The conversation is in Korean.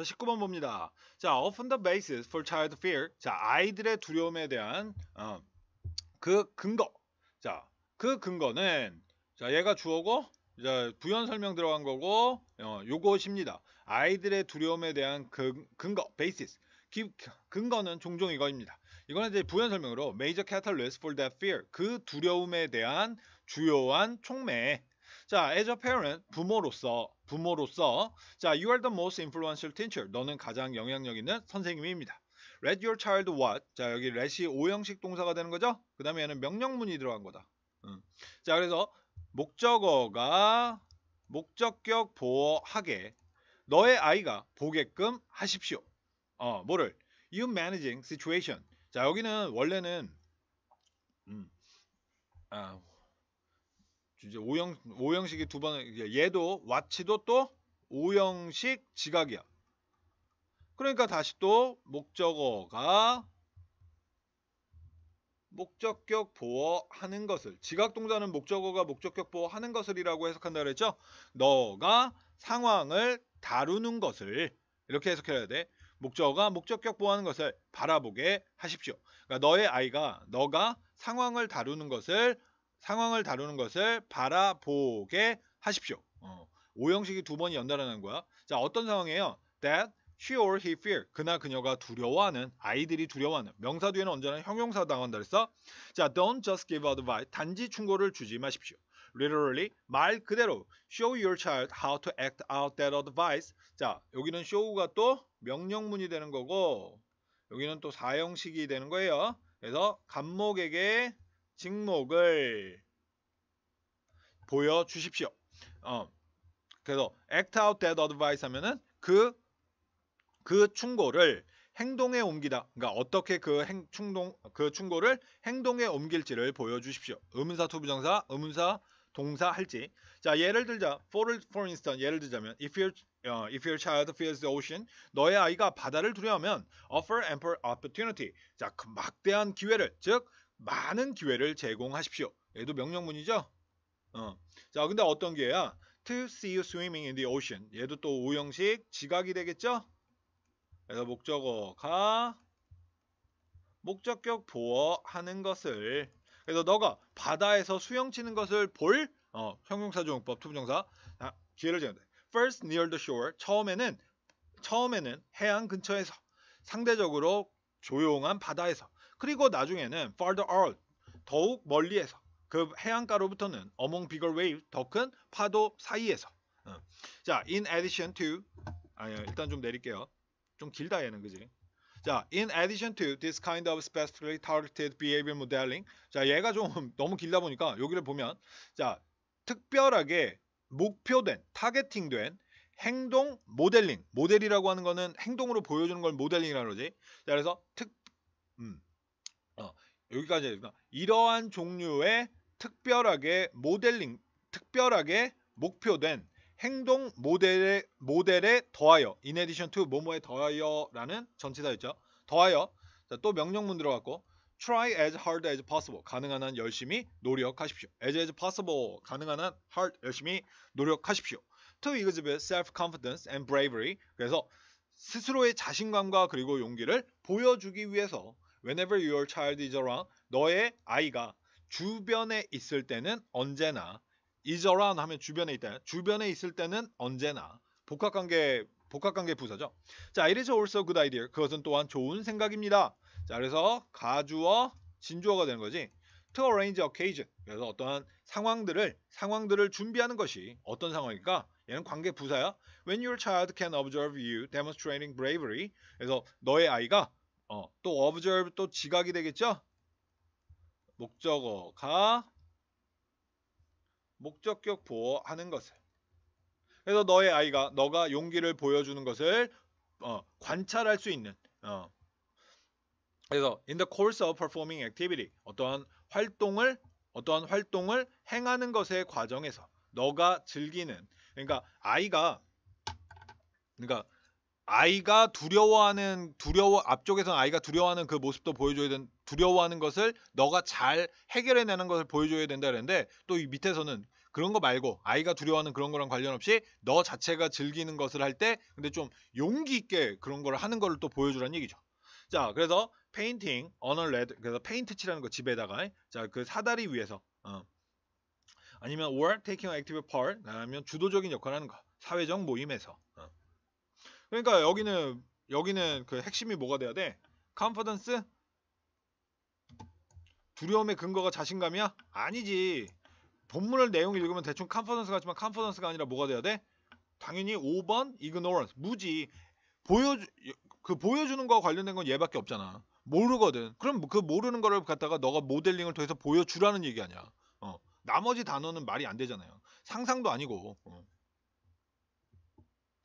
자, 19번 봅니다. 자, often the basis for child fear. 자, 아이들의 두려움에 대한 어, 그 근거. 자, 그 근거는 자, 얘가 주어고 자, 부연 설명 들어간 거고 어, 요것입니다. 아이들의 두려움에 대한 그, 근거, basis. 기, 근거는 종종 이거입니다. 이거는 이제 부연 설명으로 major catalyst for that fear. 그 두려움에 대한 주요한 촉매. 자, as a parent, 부모로서 부모로서 자, you are the most influential teacher. 너는 가장 영향력 있는 선생님입니다. Let your child what? 자, 여기 let이 5형식 동사가 되는 거죠? 그 다음에 얘는 명령문이 들어간 거다. 음. 자, 그래서 목적어가 목적격 보호하게 너의 아이가 보게끔 하십시오. 어, 뭐를? You managing situation. 자, 여기는 원래는 음, 아, 이제 오형 오형식이 두번 얘도 와치도 또 오형식 지각이야. 그러니까 다시 또 목적어가 목적격 보호하는 것을 지각 동사는 목적어가 목적격 보호하는 것을이라고 해석한다 그랬죠? 너가 상황을 다루는 것을 이렇게 해석해야 돼. 목적어가 목적격 보호하는 것을 바라보게 하십시오. 그러니까 너의 아이가 너가 상황을 다루는 것을 상황을 다루는 것을 바라보게 하십시오. 어, 오형식이 두 번이 연달아 나 거야. 자, 어떤 상황이에요? That she or he fear. 그나 그녀가 두려워하는 아이들이 두려워하는 명사 뒤에는 언제나 형용사 당한다 그랬어. 자, don't just give advice. 단지 충고를 주지 마십시오. literally 말 그대로 show your child how to act out that advice. 자, 여기는 show가 또 명령문이 되는 거고 여기는 또 사형식이 되는 거예요. 그래서 감목에게 직목을 보여주십시오. 어. 그래서 act out that advice 하면은 그, 그 충고를 행동에 옮기다. 그러니까 어떻게 그 행, 충동, 그 충고를 행동에 옮길지를 보여주십시오. 의문사 투부정사, 의문사 동사 할지. 자, 예를 들자, for, for instance, 예를 들자면, if your, uh, if your child fears the ocean, 너의 아이가 바다를 두려하면 offer ample opportunity. 자, 그 막대한 기회를, 즉, 많은 기회를 제공하십시오. 얘도 명령문이죠? 어. 자, 근데 어떤 기회야? To see you swimming in the ocean. 얘도 또 오형식 지각이 되겠죠? 그래서 목적어가 목적격 보어하는 것을 그래서 너가 바다에서 수영 치는 것을 볼 어, 형용사조용법 투부정사 아, 기회를 제공한다. First near the shore. 처음에는 처음에는 해안 근처에서 상대적으로 조용한 바다에서 그리고 나중에는 further out 더욱 멀리에서 그 해안가로부터는 among bigger wave 더큰 파도 사이에서 어. 자 in addition to 아, 예, 일단 좀 내릴게요 좀 길다 얘는 그지 자, in addition to this kind of specifically targeted behavior modeling. 자, 얘가 좀 너무 길다 보니까 여기를 보면 자, 특별하게 목표된, 타겟팅된 행동 모델링. 모델이라고 하는 거는 행동으로 보여주는 걸 모델링이라고 그러지. 자, 그래서 특 음, 여기까지 이러한 종류의 특별하게 모델링, 특별하게 목표된 행동 모델에, 모델에 더하여 in addition to 뭐뭐에 더하여라는 전치사였죠. 더하여 자, 또 명령문 들어갔고 try as hard as possible 가능한 한 열심히 노력하십시오. as as possible 가능한 한 hard 열심히 노력하십시오. to exhibit self-confidence and bravery 그래서 스스로의 자신감과 그리고 용기를 보여주기 위해서 whenever your child is around 너의 아이가 주변에 있을 때는 언제나 is around 하면 주변에 있다. 주변에 있을 때는 언제나 복합관계 복합관계 부사죠. 자, it is also good idea. 그것은 또한 좋은 생각입니다. 자, 그래서 가주어 진주어가 되는 거지. To arrange occasion. 그래서 어떠한 상황들을 상황들을 준비하는 것이 어떤 상황일까? 얘는 관계 부사야. When your child can observe you demonstrating bravery. 그래서 너의 아이가 어, 또 observe 또 지각이 되겠죠? 목적어가 목적격 보호하는 것을 그래서 너의 아이가 너가 용기를 보여주는 것을 어, 관찰할 수 있는 어. 그래서 in the course of performing activity 어떠한 활동을 어떠한 활동을 행하는 것의 과정에서 너가 즐기는 그러니까 아이가 그러니까 아이가 두려워하는 두려워 앞쪽에서 아이가 두려워하는 그 모습도 보여줘야 된 두려워하는 것을 너가 잘 해결해내는 것을 보여줘야 된다 그랬는데 또 이 밑에서는 그런 거 말고 아이가 두려워하는 그런 거랑 관련 없이 너 자체가 즐기는 것을 할 때 근데 좀 용기 있게 그런 걸 하는 거를 또 보여주라는 얘기죠. 자 그래서 페인팅 언어 레드 그래서 페인트 칠하는 거 집에다가 자 그 사다리 위에서 어. 아니면 or taking active part 아니면 주도적인 역할을 하는 거 사회적 모임에서 어. 그러니까 여기는 여기는 그 핵심이 뭐가 돼야 돼? 컨퍼던스? 두려움의 근거가 자신감이야? 아니지. 본문을 내용 읽으면 대충 컨퍼던스 같지만 컨퍼던스가 아니라 뭐가 돼야 돼? 당연히 5번 ignorance 무지. 보여 그 보여주는 거와 관련된 건 얘밖에 없잖아. 모르거든. 그럼 그 모르는 거를 갖다가 너가 모델링을 통해서 보여주라는 얘기 아니야. 어. 나머지 단어는 말이 안 되잖아요. 상상도 아니고. 어.